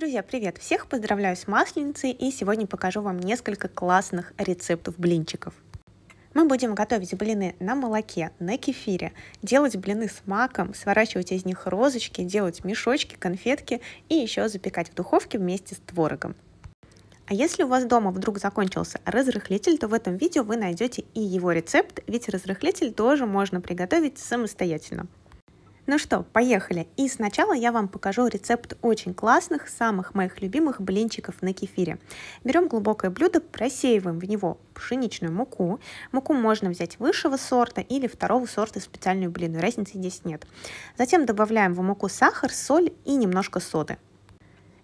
Друзья, привет! Всех поздравляю с Масленицей и сегодня покажу вам несколько классных рецептов блинчиков. Мы будем готовить блины на молоке, на кефире, делать блины с маком, сворачивать из них розочки, делать мешочки, конфетки и еще запекать в духовке вместе с творогом. А если у вас дома вдруг закончился разрыхлитель, то в этом видео вы найдете и его рецепт, ведь разрыхлитель тоже можно приготовить самостоятельно. Ну что, поехали! И сначала я вам покажу рецепт очень классных, самых моих любимых блинчиков на кефире. Берем глубокое блюдо, просеиваем в него пшеничную муку. Муку можно взять высшего сорта или второго сорта специальную блину, разницы здесь нет. Затем добавляем в муку сахар, соль и немножко соды.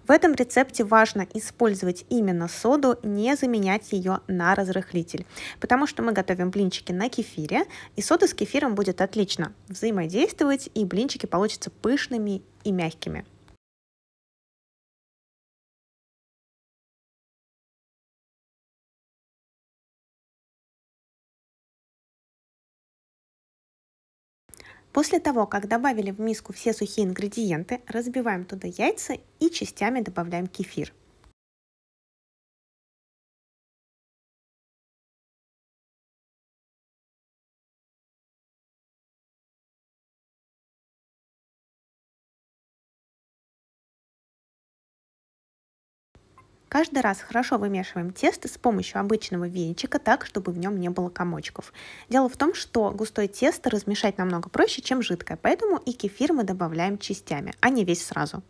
В этом рецепте важно использовать именно соду, не заменять ее на разрыхлитель, потому что мы готовим блинчики на кефире, и сода с кефиром будет отлично взаимодействовать, и блинчики получатся пышными и мягкими. После того, как добавили в миску все сухие ингредиенты, разбиваем туда яйца и частями добавляем кефир. Каждый раз хорошо вымешиваем тесто с помощью обычного венчика, так, чтобы в нем не было комочков. Дело в том, что густое тесто размешать намного проще, чем жидкое, поэтому и кефир мы добавляем частями, а не весь сразу.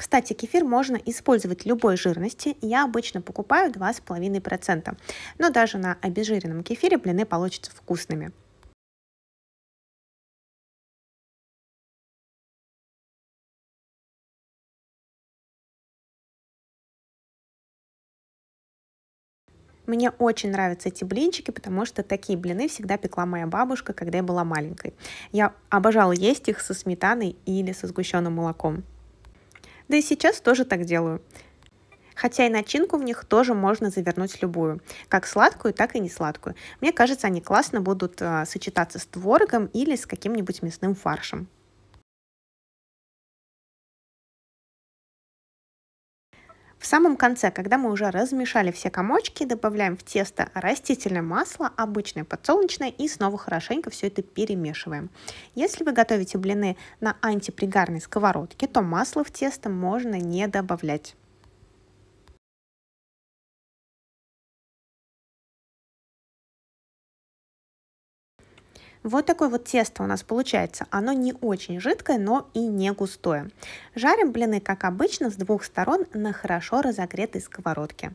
Кстати, кефир можно использовать любой жирности. Я обычно покупаю 2,5%. Но даже на обезжиренном кефире блины получатся вкусными. Мне очень нравятся эти блинчики, потому что такие блины всегда пекла моя бабушка, когда я была маленькой. Я обожала есть их со сметаной или со сгущенным молоком. Да и сейчас тоже так делаю. Хотя и начинку в них тоже можно завернуть любую, как сладкую, так и не сладкую. Мне кажется, они классно будут э, сочетаться с творогом или с каким-нибудь мясным фаршем. В самом конце, когда мы уже размешали все комочки, добавляем в тесто растительное масло, обычное подсолнечное, и снова хорошенько все это перемешиваем. Если вы готовите блины на антипригарной сковородке, то масло в тесто можно не добавлять. Вот такое вот тесто у нас получается. Оно не очень жидкое, но и не густое. Жарим блины, как обычно, с двух сторон на хорошо разогретой сковородке.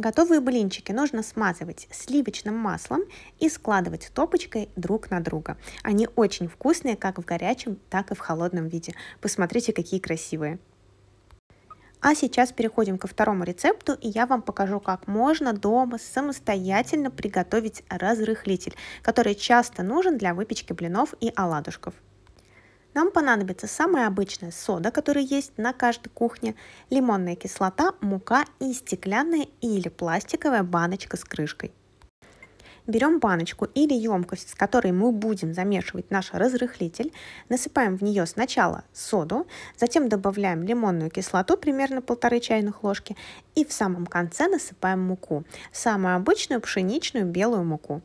Готовые блинчики нужно смазывать сливочным маслом и складывать топочкой друг на друга. Они очень вкусные как в горячем, так и в холодном виде. Посмотрите, какие красивые. А сейчас переходим ко второму рецепту, и я вам покажу, как можно дома самостоятельно приготовить разрыхлитель, который часто нужен для выпечки блинов и оладушков. Нам понадобится самая обычная сода, которая есть на каждой кухне, лимонная кислота, мука и стеклянная или пластиковая баночка с крышкой. Берем баночку или емкость, с которой мы будем замешивать наш разрыхлитель, насыпаем в нее сначала соду, затем добавляем лимонную кислоту, примерно полторы чайных ложки, и в самом конце насыпаем муку, самую обычную пшеничную белую муку.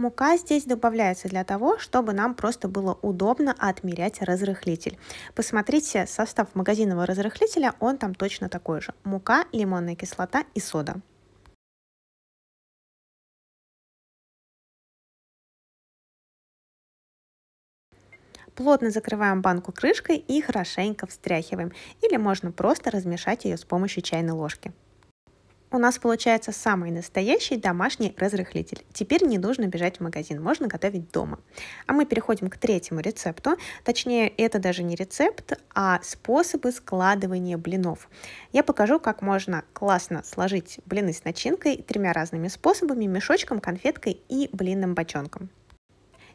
Мука здесь добавляется для того, чтобы нам просто было удобно отмерять разрыхлитель. Посмотрите состав магазинного разрыхлителя, он там точно такой же. Мука, лимонная кислота и сода. Плотно закрываем банку крышкой и хорошенько встряхиваем. Или можно просто размешать ее с помощью чайной ложки. У нас получается самый настоящий домашний разрыхлитель. Теперь не нужно бежать в магазин, можно готовить дома. А мы переходим к третьему рецепту. Точнее, это даже не рецепт, а способы складывания блинов. Я покажу, как можно классно сложить блины с начинкой тремя разными способами, мешочком, конфеткой и блинным бочонком.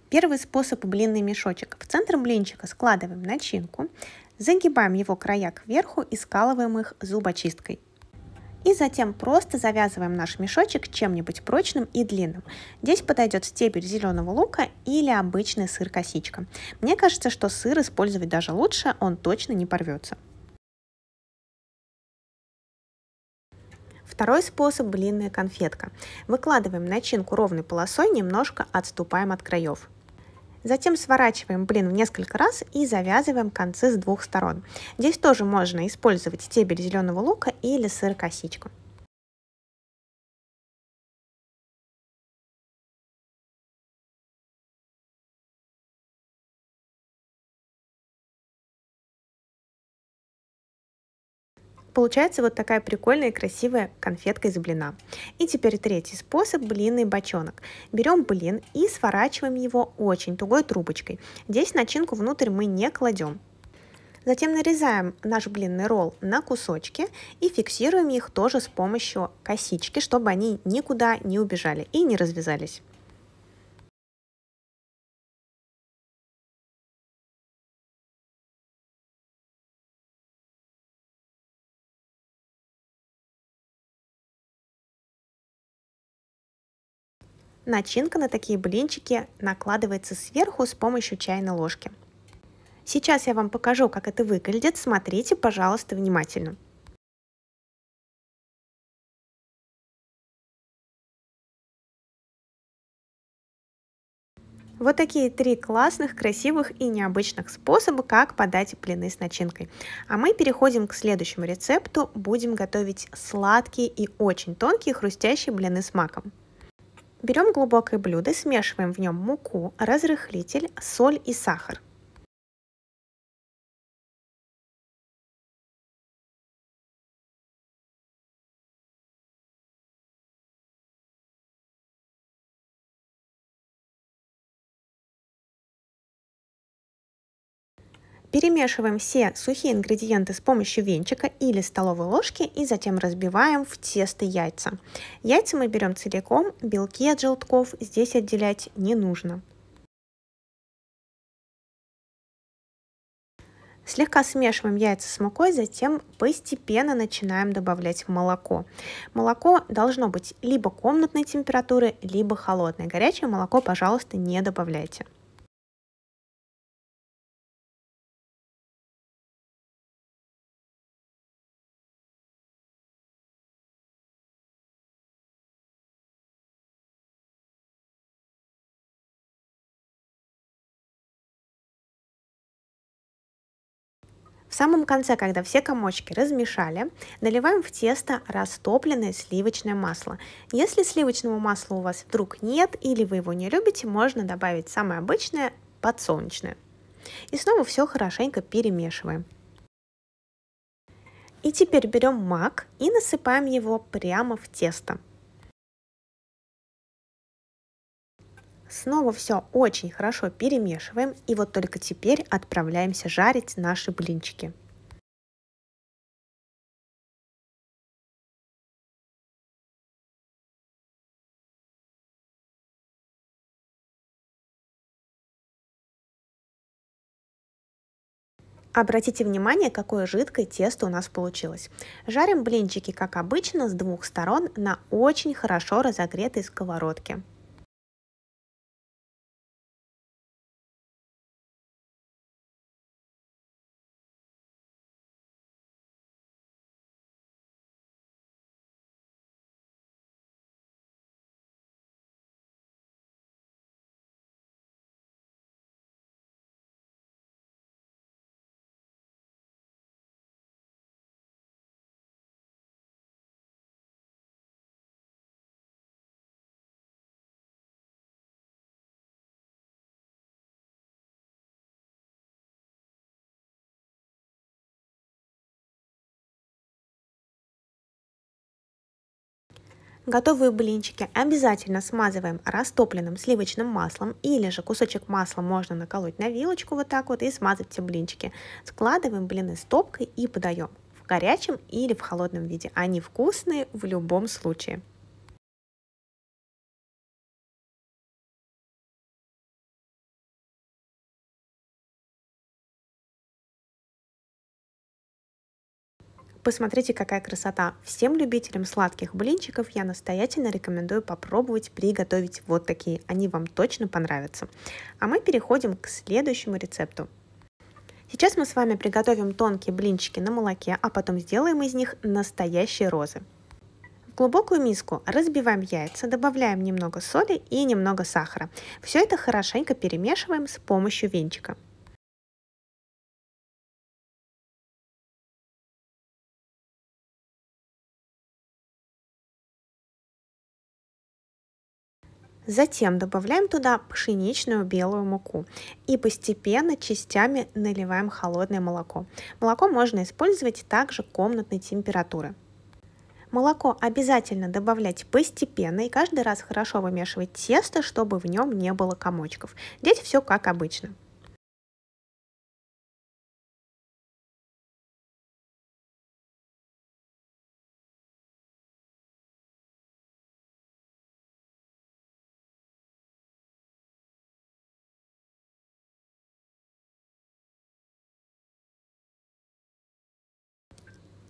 Первый способ – блинный мешочек. В центр блинчика складываем начинку, загибаем его края кверху и скалываем их зубочисткой. И затем просто завязываем наш мешочек чем-нибудь прочным и длинным. Здесь подойдет стебель зеленого лука или обычный сыр-косичка. Мне кажется, что сыр использовать даже лучше, он точно не порвется. Второй способ – блинная конфетка. Выкладываем начинку ровной полосой, немножко отступаем от краев. Затем сворачиваем блин в несколько раз и завязываем концы с двух сторон. Здесь тоже можно использовать стебель зеленого лука или сыр-косичку. Получается вот такая прикольная и красивая конфетка из блина. И теперь третий способ – блинный бочонок. Берем блин и сворачиваем его очень тугой трубочкой. Здесь начинку внутрь мы не кладем. Затем нарезаем наш блинный ролл на кусочки и фиксируем их тоже с помощью косички, чтобы они никуда не убежали и не развязались. Начинка на такие блинчики накладывается сверху с помощью чайной ложки. Сейчас я вам покажу, как это выглядит. Смотрите, пожалуйста, внимательно. Вот такие три классных, красивых и необычных способа, как подать блины с начинкой. А мы переходим к следующему рецепту. Будем готовить сладкие и очень тонкие хрустящие блины с маком. Берем глубокое блюдо, смешиваем в нем муку, разрыхлитель, соль и сахар. Перемешиваем все сухие ингредиенты с помощью венчика или столовой ложки и затем разбиваем в тесто яйца. Яйца мы берем целиком, белки от желтков здесь отделять не нужно. Слегка смешиваем яйца с мукой, затем постепенно начинаем добавлять молоко. Молоко должно быть либо комнатной температуры, либо холодное. Горячее молоко, пожалуйста, не добавляйте. В самом конце, когда все комочки размешали, наливаем в тесто растопленное сливочное масло. Если сливочного масла у вас вдруг нет или вы его не любите, можно добавить самое обычное подсолнечное. И снова все хорошенько перемешиваем. И теперь берем мак и насыпаем его прямо в тесто. Снова все очень хорошо перемешиваем и вот только теперь отправляемся жарить наши блинчики. Обратите внимание, какое жидкое тесто у нас получилось. Жарим блинчики, как обычно, с двух сторон на очень хорошо разогретой сковородке. Готовые блинчики обязательно смазываем растопленным сливочным маслом или же кусочек масла можно наколоть на вилочку вот так вот и смазать все блинчики. Складываем блины стопкой и подаем в горячем или в холодном виде. Они вкусные в любом случае. Посмотрите, какая красота! Всем любителям сладких блинчиков я настоятельно рекомендую попробовать приготовить вот такие. Они вам точно понравятся. А мы переходим к следующему рецепту. Сейчас мы с вами приготовим тонкие блинчики на молоке, а потом сделаем из них настоящие розы. В глубокую миску разбиваем яйца, добавляем немного соли и немного сахара. Все это хорошенько перемешиваем с помощью венчика. Затем добавляем туда пшеничную белую муку и постепенно частями наливаем холодное молоко. Молоко можно использовать также комнатной температуры. Молоко обязательно добавлять постепенно и каждый раз хорошо вымешивать тесто, чтобы в нем не было комочков. Здесь все как обычно.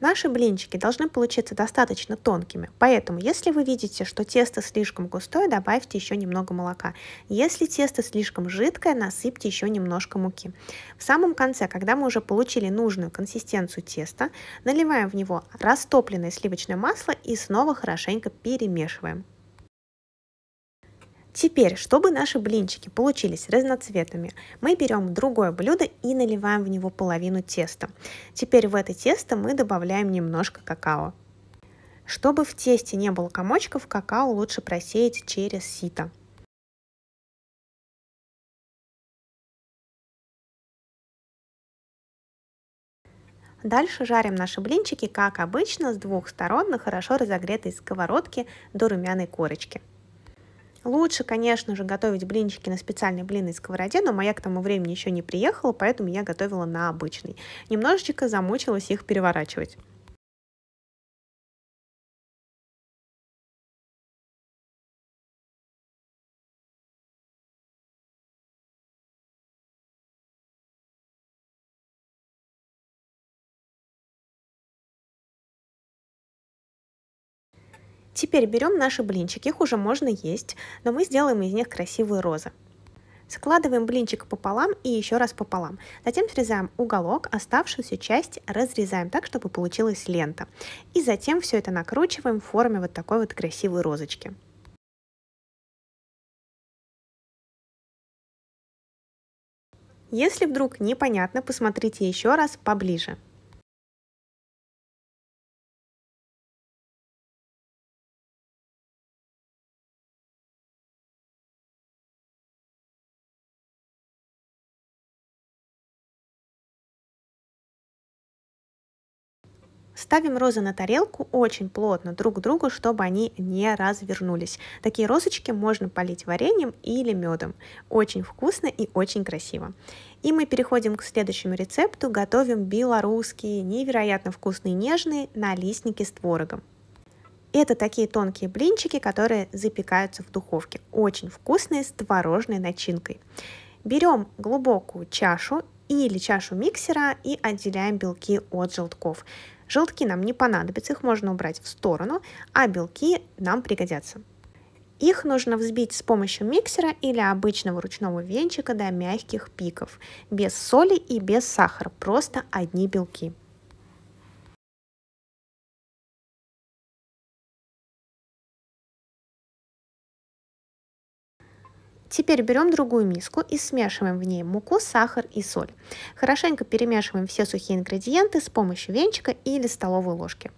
Наши блинчики должны получиться достаточно тонкими, поэтому если вы видите, что тесто слишком густое, добавьте еще немного молока. Если тесто слишком жидкое, насыпьте еще немножко муки. В самом конце, когда мы уже получили нужную консистенцию теста, наливаем в него растопленное сливочное масло и снова хорошенько перемешиваем. Теперь, чтобы наши блинчики получились разноцветными, мы берем другое блюдо и наливаем в него половину теста. Теперь в это тесто мы добавляем немножко какао. Чтобы в тесте не было комочков, какао лучше просеять через сито. Дальше жарим наши блинчики, как обычно, с двух сторон на хорошо разогретой сковородке до румяной корочки. Лучше, конечно же, готовить блинчики на специальной блинной сковороде, но моя к тому времени еще не приехала, поэтому я готовила на обычной. Немножечко замучилась их переворачивать. Теперь берем наши блинчики, их уже можно есть, но мы сделаем из них красивые розы. Складываем блинчик пополам и еще раз пополам. Затем срезаем уголок, оставшуюся часть разрезаем так, чтобы получилась лента. И затем все это накручиваем в форме вот такой вот красивой розочки. Если вдруг непонятно, посмотрите еще раз поближе. Ставим розы на тарелку очень плотно друг к другу, чтобы они не развернулись. Такие розочки можно полить вареньем или медом. Очень вкусно и очень красиво. И мы переходим к следующему рецепту. Готовим белорусские, невероятно вкусные, нежные налистники с творогом. Это такие тонкие блинчики, которые запекаются в духовке. Очень вкусные, с творожной начинкой. Берем глубокую чашу или чашу миксера и отделяем белки от желтков. Желтки нам не понадобятся, их можно убрать в сторону, а белки нам пригодятся. Их нужно взбить с помощью миксера или обычного ручного венчика до мягких пиков, без соли и без сахара, просто одни белки. Теперь берем другую миску и смешиваем в ней муку, сахар и соль. Хорошенько перемешиваем все сухие ингредиенты с помощью венчика или столовой ложки.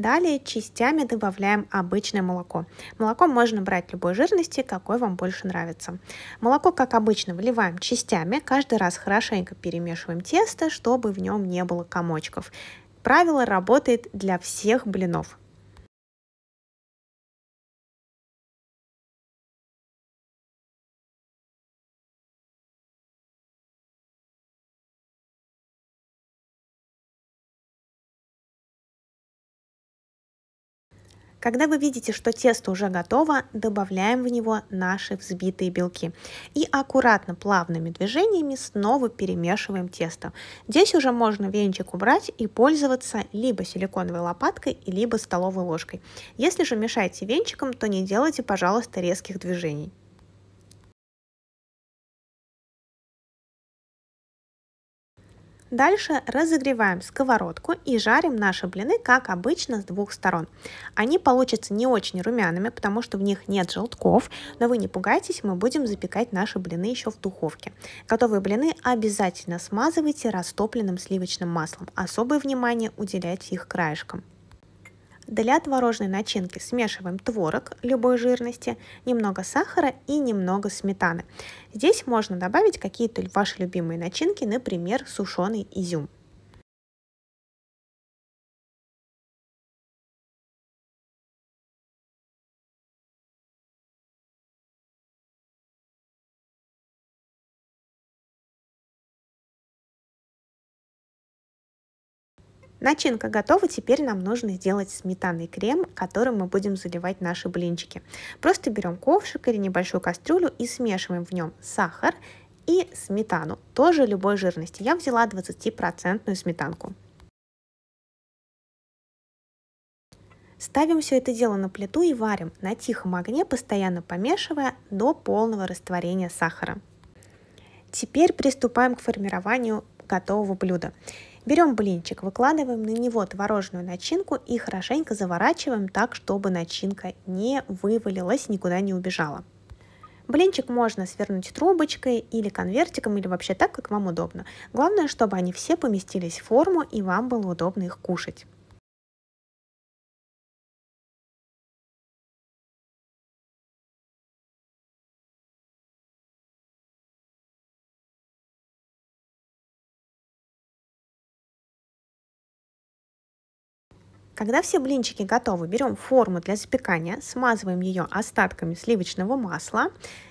Далее частями добавляем обычное молоко. Молоко можно брать любой жирности, какой вам больше нравится. Молоко, как обычно, выливаем частями, каждый раз хорошенько перемешиваем тесто, чтобы в нем не было комочков. Правило работает для всех блинов. Когда вы видите, что тесто уже готово, добавляем в него наши взбитые белки. И аккуратно, плавными движениями снова перемешиваем тесто. Здесь уже можно венчик убрать и пользоваться либо силиконовой лопаткой, либо столовой ложкой. Если же мешаете венчиком, то не делайте, пожалуйста, резких движений. Дальше разогреваем сковородку и жарим наши блины, как обычно, с двух сторон. Они получатся не очень румяными, потому что в них нет желтков, но вы не пугайтесь, мы будем запекать наши блины еще в духовке. Готовые блины обязательно смазывайте растопленным сливочным маслом. Особое внимание уделяйте их краешкам. Для творожной начинки смешиваем творог любой жирности, немного сахара и немного сметаны. Здесь можно добавить какие-то ваши любимые начинки, например, сушеный изюм. Начинка готова, теперь нам нужно сделать сметанный крем, которым мы будем заливать наши блинчики. Просто берем ковшик или небольшую кастрюлю и смешиваем в нем сахар и сметану, тоже любой жирности. Я взяла 20% сметанку. Ставим все это дело на плиту и варим на тихом огне, постоянно помешивая до полного растворения сахара. Теперь приступаем к формированию готового блюда. Берем блинчик, выкладываем на него творожную начинку и хорошенько заворачиваем так, чтобы начинка не вывалилась, никуда не убежала. Блинчик можно свернуть трубочкой или конвертиком, или вообще так, как вам удобно. Главное, чтобы они все поместились в форму и вам было удобно их кушать. Когда все блинчики готовы, берем форму для запекания, смазываем ее остатками сливочного масла,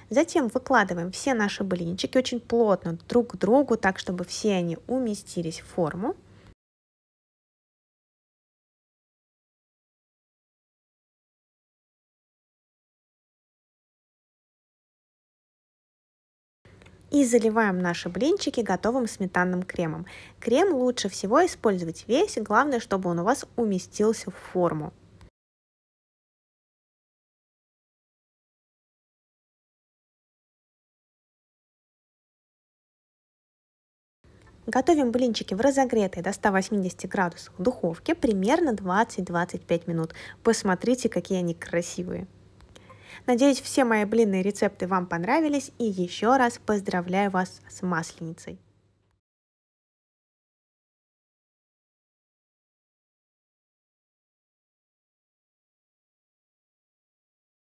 затем выкладываем все наши блинчики очень плотно друг к другу, так чтобы все они уместились в форму. и заливаем наши блинчики готовым сметанным кремом. Крем лучше всего использовать весь, главное, чтобы он у вас уместился в форму. Готовим блинчики в разогретой до 180 градусов духовке примерно 20-25 минут. Посмотрите, какие они красивые. Надеюсь, все мои блинные рецепты вам понравились и еще раз поздравляю вас с Масленицей.